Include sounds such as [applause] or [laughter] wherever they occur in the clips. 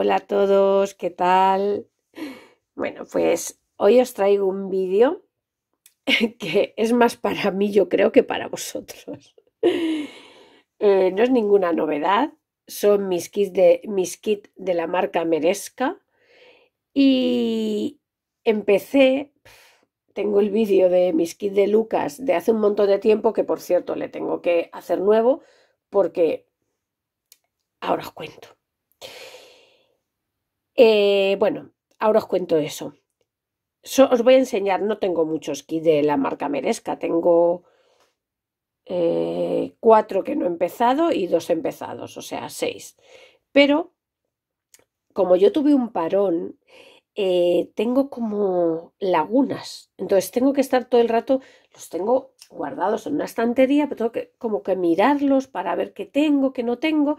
Hola a todos, ¿qué tal? Bueno, pues hoy os traigo un vídeo [laughs] que es más para mí, yo creo, que para vosotros. Eh, no es ninguna novedad, son mis kits de, mis de la marca Merezca y empecé, tengo el vídeo de mis kits de Lucas de hace un montón de tiempo que por cierto le tengo que hacer nuevo porque ahora os cuento. Eh, bueno, ahora os cuento eso. os voy a enseñar, no tengo muchos aquí de la marca Meresca, tengo eh, cuatro que no he empezado y dos empezados, o sea, seis. Pero como yo tuve un parón, eh, tengo como lagunas. Entonces tengo que estar todo el rato, los tengo guardados en una estantería, pero tengo que como que mirarlos para ver qué tengo, qué no tengo.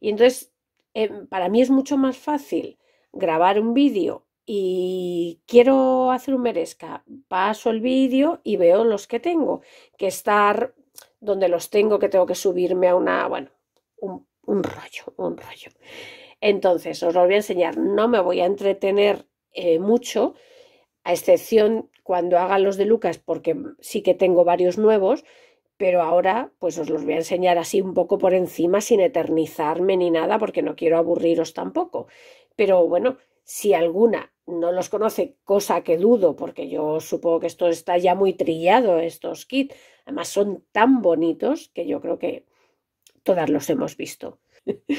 Y entonces, em, para mí es mucho más fácil grabar un vídeo y quiero hacer un merezca, paso el vídeo y veo los que tengo, que estar donde los tengo, que tengo que subirme a una, bueno, un, rollo, un rollo. Entonces, os los voy a enseñar, no me voy a entretener eh, mucho, a excepción cuando haga los de Lucas, porque sí que tengo varios nuevos, pero ahora pues os los voy a enseñar así un poco por encima sin eternizarme ni nada porque no quiero aburriros tampoco pero bueno, si alguna no los conoce, cosa que dudo, porque yo supongo que esto está ya muy trillado, estos kits, además son tan bonitos que yo creo que todas los hemos visto. [laughs]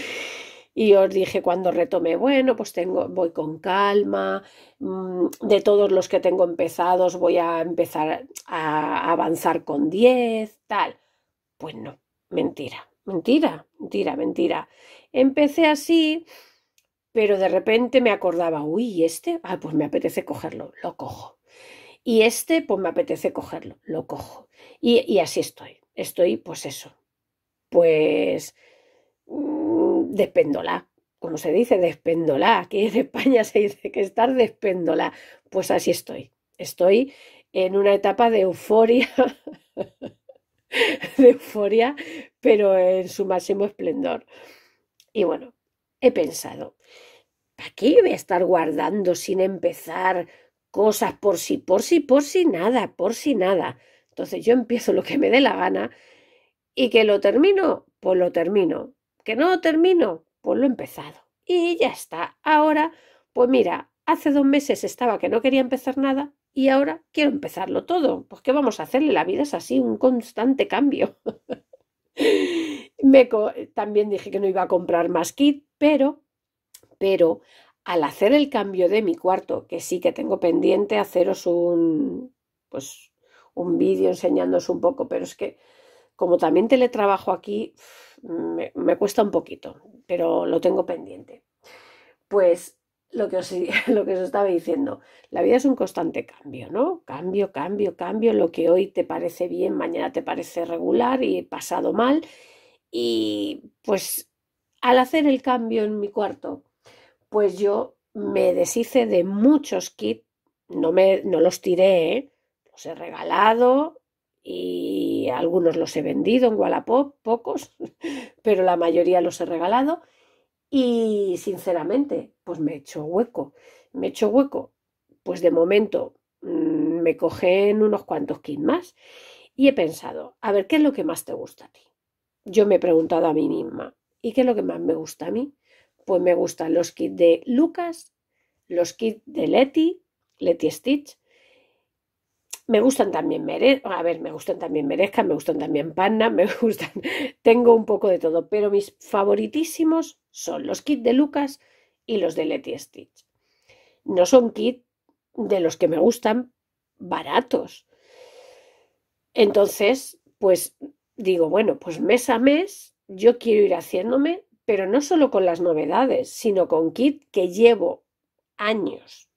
y os dije cuando retomé, bueno, pues tengo, voy con calma, mm, de todos los que tengo empezados voy a empezar a avanzar con 10, tal. Pues no, mentira, mentira, mentira, mentira. Empecé así pero de repente me acordaba, uy, este, ah, pues me apetece cogerlo, lo cojo. Y este, pues me apetece cogerlo, lo cojo. Y, y así estoy, estoy pues eso, pues mm, despéndola, como se dice, despéndola. Aquí en España se dice que estar despéndola. Pues así estoy, estoy en una etapa de euforia. [laughs] de euforia, pero en su máximo esplendor. Y bueno, he pensado, ¿Para qué voy a estar guardando sin empezar cosas por si, sí, por si, sí, por si nada, por si nada? Entonces yo empiezo lo que me dé la gana y que lo termino, pues lo termino. Que no lo termino, pues lo he empezado. Y ya está. Ahora, pues mira, hace dos meses estaba que no quería empezar nada y ahora quiero empezarlo todo. Pues ¿qué vamos a hacerle? La vida es así, un constante cambio. [laughs] también dije que no iba a comprar más kit, pero pero al hacer el cambio de mi cuarto, que sí que tengo pendiente haceros un, pues, un vídeo enseñándoos un poco, pero es que como también teletrabajo aquí, me, cuesta un poquito, pero lo tengo pendiente. Pues lo que, os, [laughs] lo que os estaba diciendo, la vida es un constante cambio, ¿no? Cambio, cambio, cambio, lo que hoy te parece bien, mañana te parece regular y pasado mal. Y pues al hacer el cambio en mi cuarto, pues yo me deshice de muchos kits, no, me, no los tiré, ¿eh? los he regalado y algunos los he vendido en Wallapop, pocos, [laughs] pero la mayoría los he regalado y sinceramente, pues me he hecho hueco, me he hecho hueco, pues de momento mm, me me en unos cuantos kits más y he pensado, a ver, ¿qué es lo que más te gusta a ti? Yo me he preguntado a mí misma, ¿y qué es lo que más me gusta a mí? pues me gustan los kits de Lucas, los kits de Leti, Leti Stitch. Me gustan también merezca, a ver, me gustan también merezca, me gustan también panna, [laughs] me gustan, tengo un poco de todo, pero mis favoritísimos son los kits de Lucas y los de Leti Stitch. No son kits de los que me gustan baratos. Entonces, pues digo, bueno, pues mes a mes yo quiero ir haciéndome pero no solo con las novedades, sino con Kit que llevo años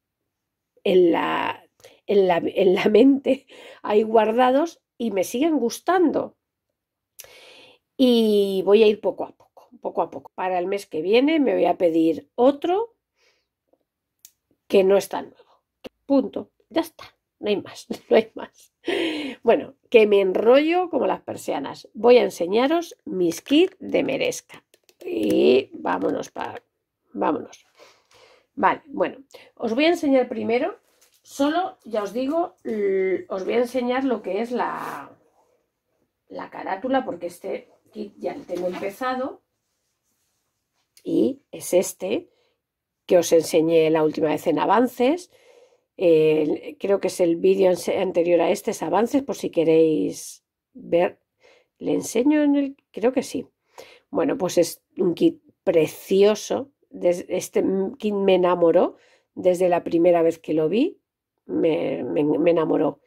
en la, en la, mente ahí guardados y me siguen gustando. Y voy a ir poco a poco, poco a poco. Para el mes que viene me voy a pedir otro que no es tan nuevo. Punto. Ya está. No hay más, [laughs] no hay más. Bueno, que me enrollo como las persianas. Voy a enseñaros mis kits de merezca. Y vámonos para... Vámonos. Vale, bueno, os voy a enseñar primero, solo, ya os digo, os voy a enseñar lo que es la, la carátula, porque este kit ya lo tengo empezado. Y es este que os enseñé la última vez en avances. creo que es el vídeo anterior a este, es avances, por si queréis ver. ¿Le enseño en el...? Creo que sí. Bueno, pues es un kit precioso. Este kit me enamoró desde la primera vez que lo vi, me, me, enamoró.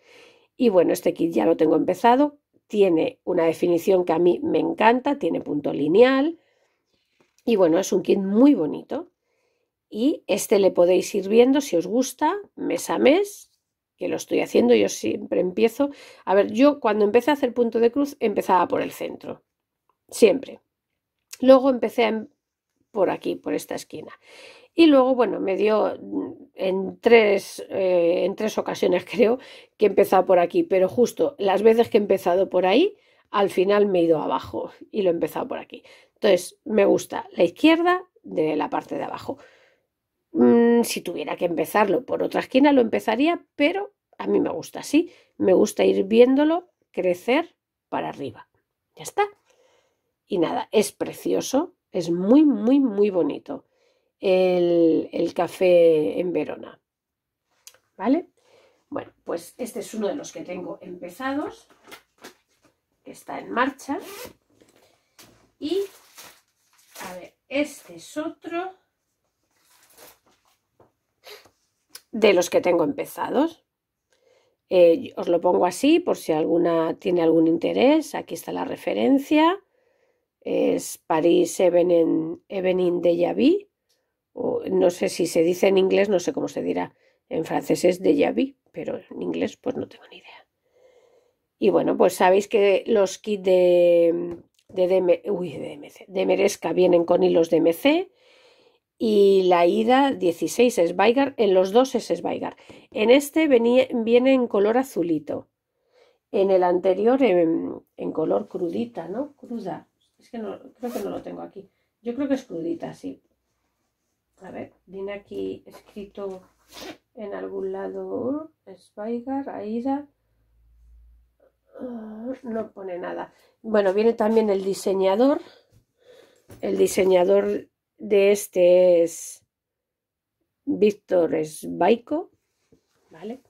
Y bueno, este kit ya lo tengo empezado. Tiene una definición que a mí me encanta, tiene punto lineal. Y bueno, es un kit muy bonito. Y este le podéis ir viendo si os gusta, mes a mes, que lo estoy haciendo. Yo siempre empiezo. A ver, yo cuando empecé a hacer punto de cruz empezaba por el centro. Siempre. Luego empecé em, por aquí, por esta esquina. Y luego, bueno, me dio mm, en tres, eh, en tres ocasiones, [laughs] creo, que he empezado por aquí, pero justo las veces que he empezado por ahí, al final me he ido abajo y lo he empezado por aquí. Entonces, me gusta la izquierda de la parte de abajo. Mm, si tuviera que empezarlo por otra esquina, lo empezaría, pero a mí me gusta así. Me gusta ir viéndolo crecer para arriba. Ya está. Y nada, es precioso, es muy, muy, muy bonito el, café en Verona. ¿Vale? Bueno, pues este es uno de los que tengo empezados, que está en marcha. Y, este es otro de los que tengo empezados. Eh, os lo pongo así por si alguna tiene algún interés. Aquí está la referencia es París Evening, Deja de Yavi, no sé si se dice en inglés, no sé cómo se dirá, en francés es de Yavi, pero en inglés pues no tengo ni idea. Y bueno, pues sabéis que los kits de, de, Merezca vienen con hilos de MC y la ida 16 es Baigar, en los dos es Baigar. En este viene en color azulito, en el anterior en color crudita, ¿no? Cruda. Es que no, creo que no lo tengo aquí. Yo creo que es crudita, sí. A ver, viene aquí escrito en algún lado Svaigar, Aida. Ah, no pone nada. Bueno, viene también el diseñador. El diseñador de este es Víctor Esbaico. ¿Vale?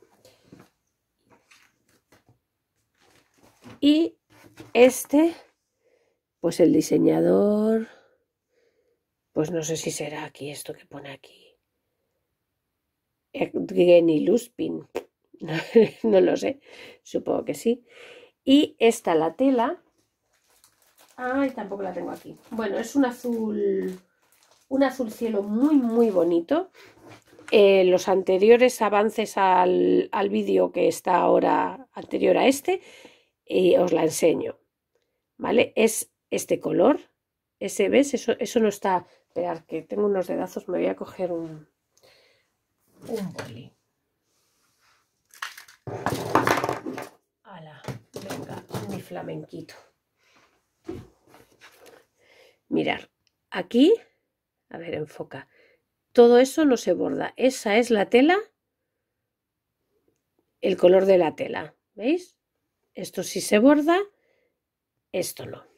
Y este pues el diseñador, pues no sé si será aquí esto que pone aquí. Evgeny eh, Luspin, [laughs] no, lo sé, supongo que sí. Y esta la tela, ay, tampoco la tengo aquí. Bueno, es un azul, un azul cielo muy, muy bonito. Eh, los anteriores avances al, vídeo que está ahora anterior a este, eh, os la enseño. ¿Vale? Es este color. Ese, ¿ves? Eso, no está... Esperar, que tengo unos dedazos, me voy a coger un, un boli. Ala, venga, mi flamenquito. Mirar, aquí, a ver, enfoca. Todo eso no se borda. Esa es la tela, el color de la tela. ¿Veis? Esto sí se borda, esto no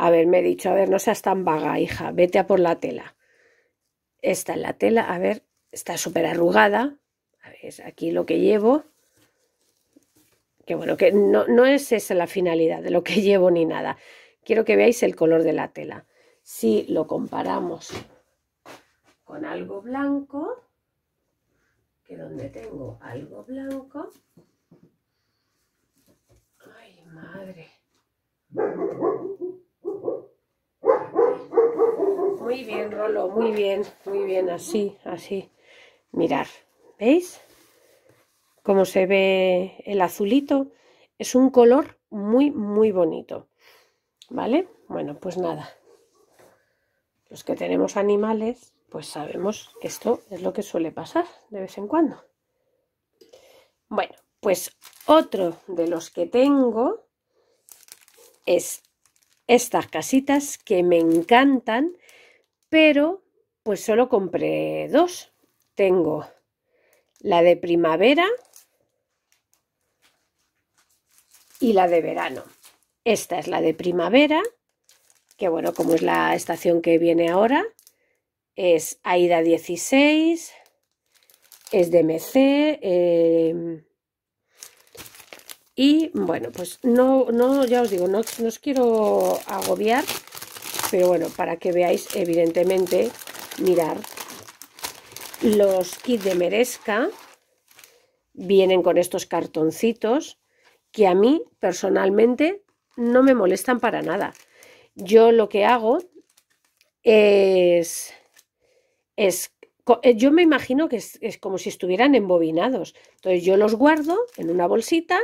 a ver, me he dicho, a ver, no seas tan vaga, hija, vete a por la tela. Esta es la tela, a ver, está súper arrugada. A ver, aquí lo que llevo. Que bueno, que no, no es esa la finalidad de lo que [laughs] llevo ni nada. Quiero que veáis el color de la tela. Si lo comparamos con algo blanco, que donde tengo algo blanco. Ay, madre. Muy bien, Rolo, muy bien, muy bien, así, así. Mirar, ¿veis? Como se ve el azulito, es un color muy, muy bonito. ¿Vale? Bueno, pues nada. Los que tenemos animales, pues sabemos que esto es lo que suele pasar de vez en cuando. Bueno, pues otro de los que tengo es estas casitas que me encantan pero pues solo compré dos. Tengo la de primavera y la de verano. Esta es la de primavera, que bueno, como es la estación que viene ahora, es AIDA 16, es DMC, em, y bueno, pues no, no, ya os digo, no, no os quiero agobiar pero bueno, para que veáis, evidentemente, mirar los kits de merezca vienen con estos cartoncitos que a mí personalmente no me molestan para nada. Yo lo que hago es, eh, yo me imagino que es, es, como si estuvieran embobinados. Entonces yo los guardo en una bolsita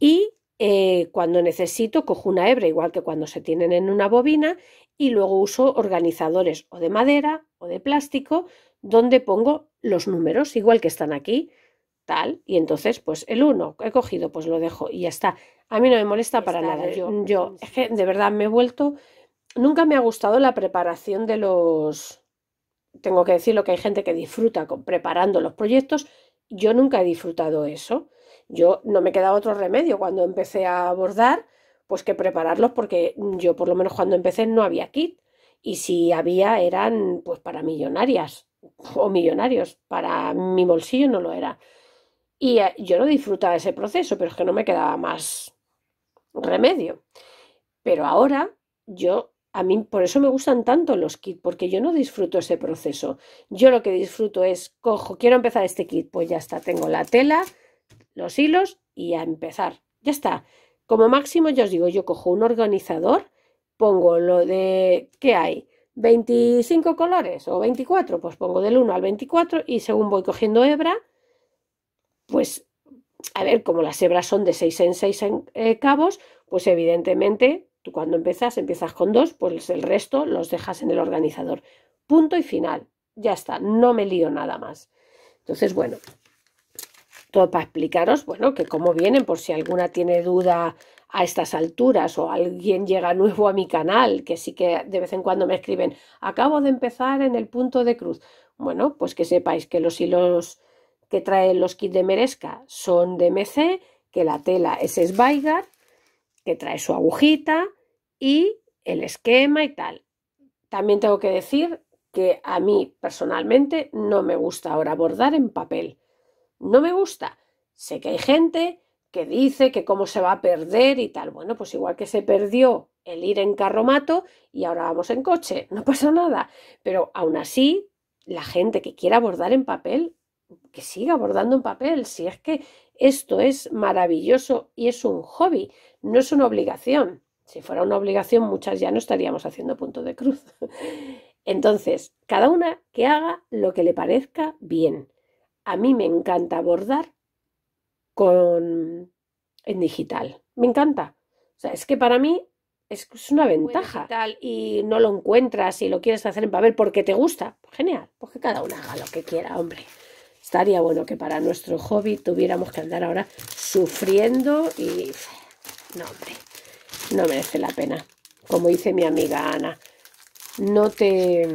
y eh, cuando necesito, cojo una hebra, igual que cuando se tienen en una bobina, y luego uso organizadores o de madera o de plástico, donde pongo los números, igual que están aquí, tal, y entonces, pues el 1 he cogido, pues lo dejo y ya está. A mí no me molesta para nada. Eh, yo, mm, mm, es que de verdad me he vuelto. Nunca me ha gustado la preparación de los. Tengo que decirlo que hay gente que disfruta con, preparando los proyectos. Yo nunca he disfrutado eso yo no me quedaba otro remedio cuando empecé a bordar, pues que prepararlos porque yo por lo menos cuando empecé no había kit y si había eran pues para millonarias o millonarios, para mi bolsillo no lo era. Y eh, yo no disfrutaba ese proceso, pero es que no me quedaba más remedio. Pero ahora yo a mí por eso me gustan tanto los kits, porque yo no disfruto ese proceso. Yo lo que disfruto es, cojo, quiero empezar este kit, pues ya está, tengo la tela, los hilos y a empezar. Ya está. Como máximo, yo os digo, yo cojo un organizador, pongo lo de que hay 25 colores o 24, pues pongo del 1 al 24 y según voy cogiendo hebra, pues a ver, como las hebras son de 6 en 6 en, eh, cabos, pues evidentemente tú cuando empiezas, empiezas con dos, pues el resto los dejas en el organizador. Punto y final. Ya está, no me lío nada más. Entonces, bueno, todo para explicaros, bueno, que cómo vienen, por si alguna tiene duda a estas alturas o alguien llega nuevo a mi canal, que sí que de vez en cuando me escriben, acabo de empezar en el punto de cruz. Bueno, pues que sepáis que los hilos que traen los kits de Merezca son de MC, que la tela es Sveigar, que trae su agujita y el esquema y tal. También tengo que decir que a mí personalmente no me gusta ahora bordar en papel no me gusta. Sé que hay gente que dice que cómo se va a perder y tal. Bueno, pues igual que se perdió el ir en carromato y ahora vamos en coche, [laughs] no pasa nada. Pero aún así, la gente que quiera abordar en papel, que siga abordando en papel, si es que esto es maravilloso y es un hobby, no es una obligación. Si fuera una obligación, muchas ya no estaríamos haciendo punto de cruz. [laughs] Entonces, cada una que haga lo que le parezca bien a mí me encanta bordar con en digital. Me encanta. O sea, es que para mí es, una ventaja. y no lo encuentras y lo quieres hacer en papel porque te gusta. Genial, porque pues cada uno haga lo que quiera, hombre. Estaría bueno que para nuestro hobby tuviéramos que andar ahora sufriendo y... No, hombre, no merece la pena. Como dice mi amiga Ana, no te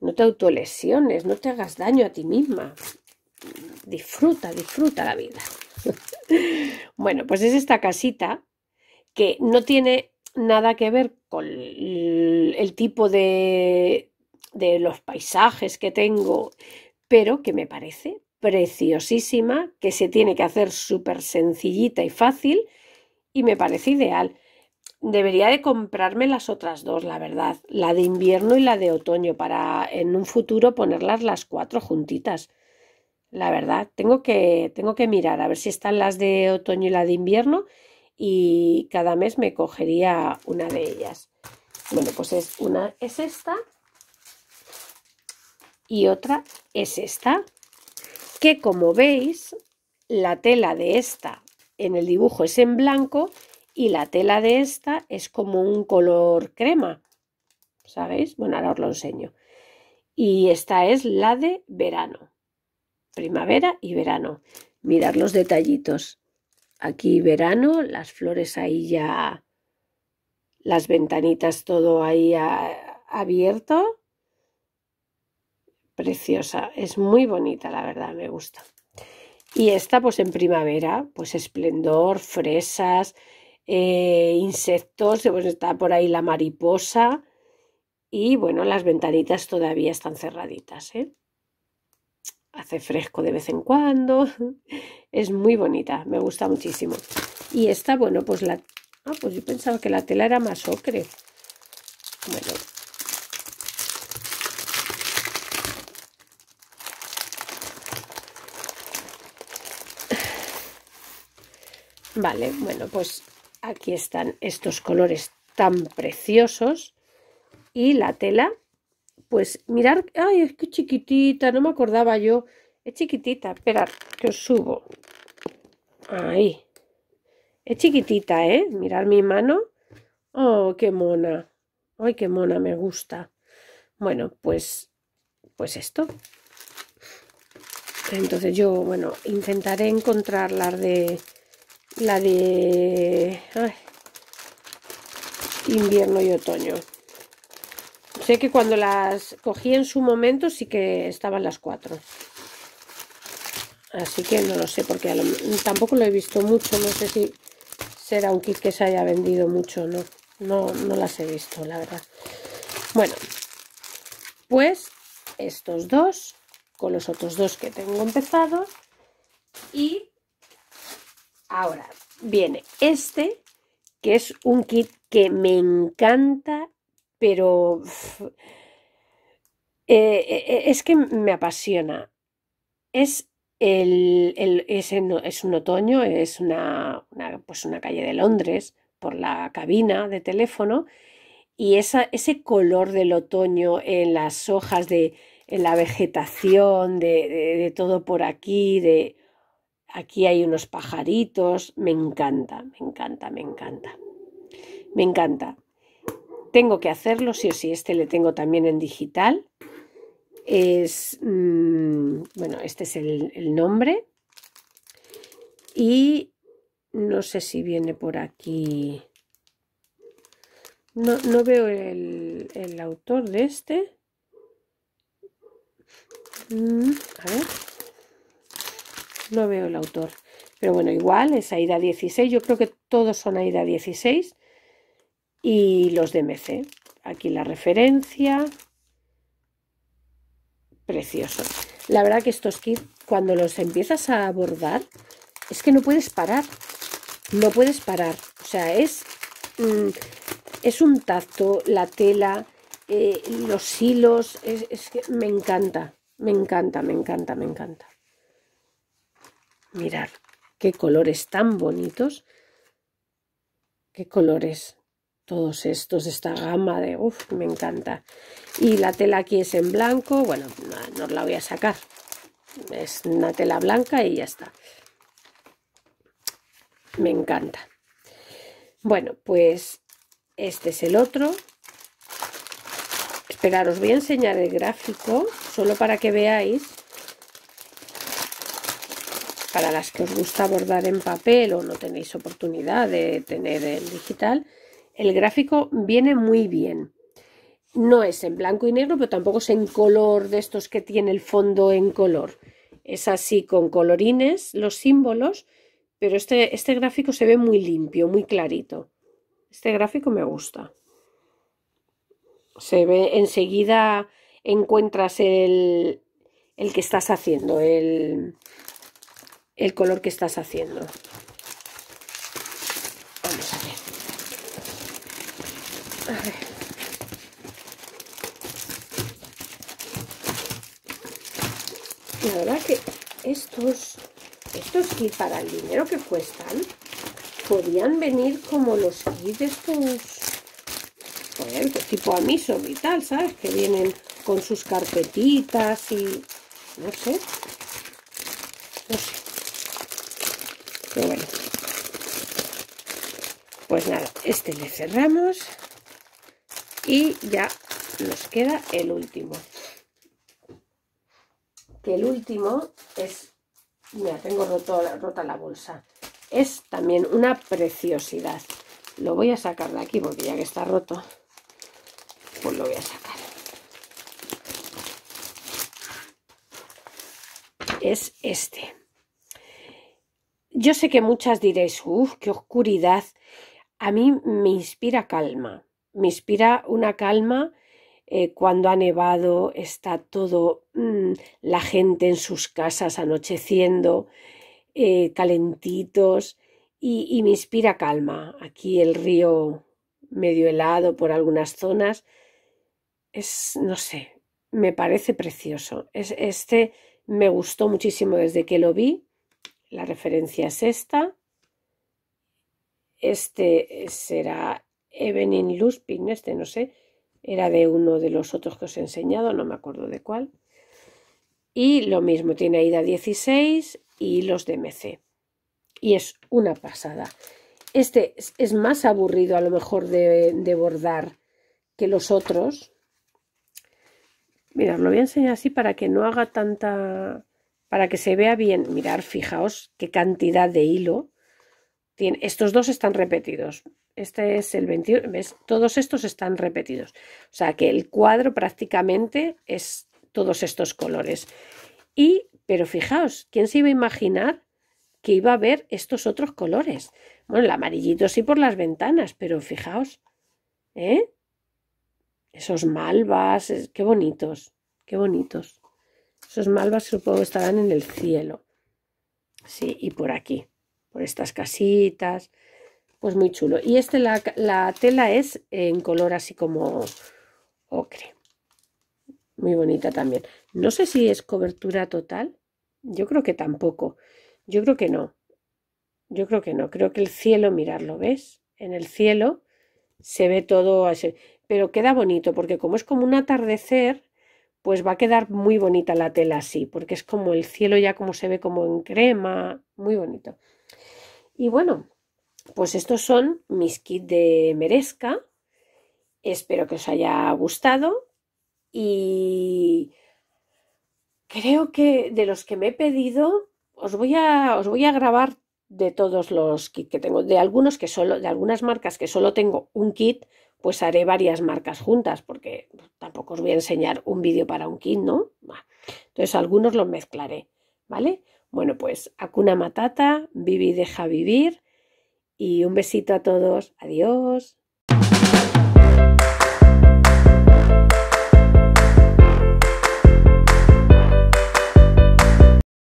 no te autolesiones, no te hagas daño a ti misma. Disfruta, disfruta la vida. [laughs] bueno, pues es esta casita que no tiene nada que ver con el tipo de, de los paisajes que tengo, pero que me parece preciosísima, que se tiene que hacer súper sencillita y fácil y me parece ideal debería de comprarme las otras dos, la verdad, la de invierno y la de otoño, para en un futuro ponerlas las cuatro juntitas. La verdad, tengo que, tengo que mirar a ver si están las de otoño y la de invierno y cada mes me cogería una de ellas. Bueno, pues es una es esta y otra es esta, que como veis, la tela de esta en el dibujo es en blanco y la tela de esta es como un color crema, ¿sabéis? Bueno, ahora os lo enseño. Y esta es la de verano, primavera y verano. Mirad los detallitos. Aquí verano, las flores ahí ya, las ventanitas todo ahí abierto. Preciosa, es muy bonita la verdad, me gusta. Y esta pues en primavera, pues esplendor, fresas, eh, insectos, pues está por ahí la mariposa y bueno, las ventanitas todavía están cerraditas. ¿eh? Hace fresco de vez en cuando, [laughs] es muy bonita, me gusta muchísimo. Y esta, bueno, pues la... Ah, pues yo pensaba que la tela era más ocre. Bueno. Vale, bueno, pues Aquí están estos colores tan preciosos. Y la tela, pues mirar, ay, es que chiquitita, no me acordaba yo. Es chiquitita, esperad, que os subo. Ahí. Es chiquitita, ¿eh? mirar mi mano. Oh, qué mona. Ay, qué mona, me gusta. Bueno, pues, pues esto. Entonces yo, bueno, intentaré encontrar las de la de invierno y otoño. Sé que cuando las cogí en su momento sí que estaban las cuatro. Así que no lo sé, porque tampoco lo he visto mucho. No sé si será un kit que se haya vendido mucho no. No, no las he visto, la verdad. Bueno, pues estos dos, con los otros dos que tengo empezados. Y Ahora viene este, que es un kit que me encanta, pero eh, eh, eh, es que me apasiona. Es, un otoño, es pues una, calle de Londres por la cabina de teléfono y esa, ese color del otoño en las hojas, de, en la vegetación, de todo por aquí, de Aquí hay unos pajaritos. Me encanta, me encanta, me encanta. Me encanta. Tengo que hacerlo, sí o sí. Este le tengo también en digital. Es, mm, bueno, este es el, nombre. Y no sé si viene por aquí. No, veo el, autor de este. Mm, a ver no veo el autor. Pero bueno, igual es AIDA 16. Yo creo que todos son AIDA 16 y los de MC. Aquí la referencia. Precioso. La verdad que estos kits, cuando los empiezas a abordar, es que no puedes parar. No puedes parar. O sea, es, mm, es un tacto, la tela, eh, los hilos. es que me encanta, me encanta, me encanta, me encanta. Mirad, qué colores tan bonitos. Qué colores. Todos estos, esta gama de... Uf, me encanta. Y la tela aquí es en blanco. Bueno, no, la voy a sacar. Es una tela blanca y ya está. Me encanta. Bueno, pues este es el otro. Esperaros os voy a enseñar el gráfico, solo para que veáis para las que os gusta bordar en papel o no tenéis oportunidad de tener el digital, el gráfico viene muy bien. No es en blanco y negro, pero tampoco es en color de estos que tiene el fondo en color. Es así con colorines los símbolos, pero este, este gráfico se ve muy limpio, muy clarito. Este gráfico me gusta. Se ve enseguida encuentras el, el que estás haciendo, el, el color que estás haciendo. La verdad que estos, estos kits para el dinero que cuestan, podían venir como los de estos, por pues, ejemplo, tipo amiso y tal, ¿sabes? Que vienen con sus carpetitas y, no sé, pues nada, este le cerramos y ya nos queda el último. Que el último es, mira, tengo roto, rota la bolsa. Es también una preciosidad. Lo voy a sacar de aquí porque ya que está roto, pues lo voy a sacar. Es este. Yo sé que muchas diréis, uff, qué oscuridad a mí me inspira calma, me inspira una calma eh, cuando ha nevado, está todo mm, la gente en sus casas anocheciendo, eh, calentitos, y, y, me inspira calma. Aquí el río medio helado por algunas zonas, es, no sé, me parece precioso. Es, este me gustó muchísimo desde que lo vi, la referencia es esta. Este eh, será Evening Luspin, este no sé, era de uno de los otros que os he enseñado, no me acuerdo de cuál. Y lo mismo tiene ida 16 y los DMC. Y es una pasada. Este es más aburrido a lo mejor de, bordar que los otros. Mirad, lo voy a enseñar así para que no haga tanta... para que se vea bien. Mirar, fijaos qué cantidad de hilo estos dos están repetidos. Este es el 21, ¿ves? Todos estos están repetidos. O sea que el cuadro prácticamente es todos estos colores. Y, pero fijaos, ¿quién se iba a imaginar que iba a haber estos otros colores? Bueno, el amarillito sí por las ventanas, pero fijaos, ¿eh? Esos malvas, qué bonitos, qué bonitos. Esos malvas supongo estarán en el cielo. Sí, y por aquí por estas casitas. Pues muy chulo. Y este, la, la tela es en color así como ocre. Muy bonita también. No sé si es cobertura total. Yo creo que tampoco. Yo creo que no. Yo creo que no. Creo que el cielo, mirarlo, ¿ves? En el cielo se ve todo Pero queda bonito porque como es como un atardecer, pues va a quedar muy bonita la tela así, porque es como el cielo ya como se ve como en crema, muy bonito. Y bueno, pues estos son mis kits de merezca. Espero que os haya gustado y creo que de los que me he pedido os voy a, os voy a grabar de todos los kits que tengo, de algunos que solo, de algunas marcas que solo tengo un kit, pues haré varias marcas juntas, porque tampoco os voy a enseñar un vídeo para un kit, ¿no? Entonces algunos los mezclaré, ¿vale? Bueno, pues Akuna Matata, y deja vivir y un besito a todos. Adiós.